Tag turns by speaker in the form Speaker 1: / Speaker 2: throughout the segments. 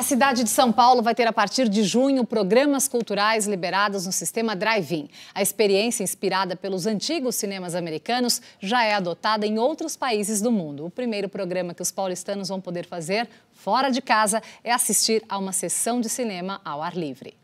Speaker 1: A cidade de São Paulo vai ter a partir de junho programas culturais liberados no sistema Drive-In. A experiência inspirada pelos antigos cinemas americanos já é adotada em outros países do mundo. O primeiro programa que os paulistanos vão poder fazer fora de casa é assistir a uma sessão de cinema ao ar livre.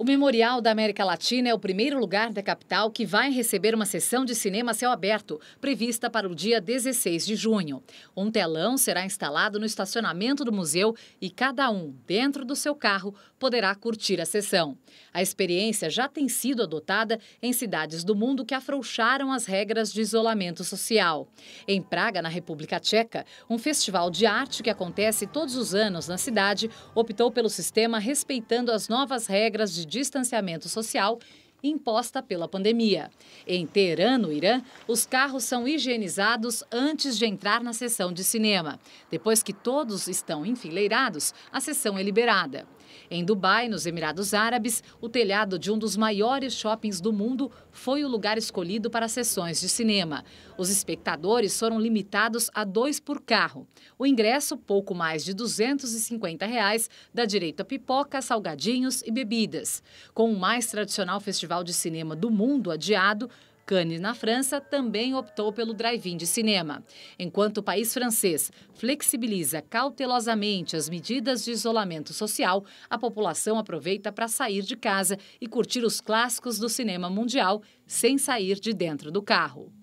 Speaker 1: O Memorial da América Latina é o primeiro lugar da capital que vai receber uma sessão de cinema a céu aberto, prevista para o dia 16 de junho. Um telão será instalado no estacionamento do museu e cada um, dentro do seu carro, poderá curtir a sessão. A experiência já tem sido adotada em cidades do mundo que afrouxaram as regras de isolamento social. Em Praga, na República Tcheca, um festival de arte que acontece todos os anos na cidade optou pelo sistema respeitando as novas regras de distanciamento social imposta pela pandemia. Em Teherã, no Irã, os carros são higienizados antes de entrar na sessão de cinema. Depois que todos estão enfileirados, a sessão é liberada. Em Dubai, nos Emirados Árabes, o telhado de um dos maiores shoppings do mundo foi o lugar escolhido para sessões de cinema. Os espectadores foram limitados a dois por carro. O ingresso, pouco mais de 250 reais, dá direito a pipoca, salgadinhos e bebidas. Com o mais tradicional festival de cinema do mundo adiado, Cannes, na França, também optou pelo drive-in de cinema. Enquanto o país francês flexibiliza cautelosamente as medidas de isolamento social, a população aproveita para sair de casa e curtir os clássicos do cinema mundial sem sair de dentro do carro.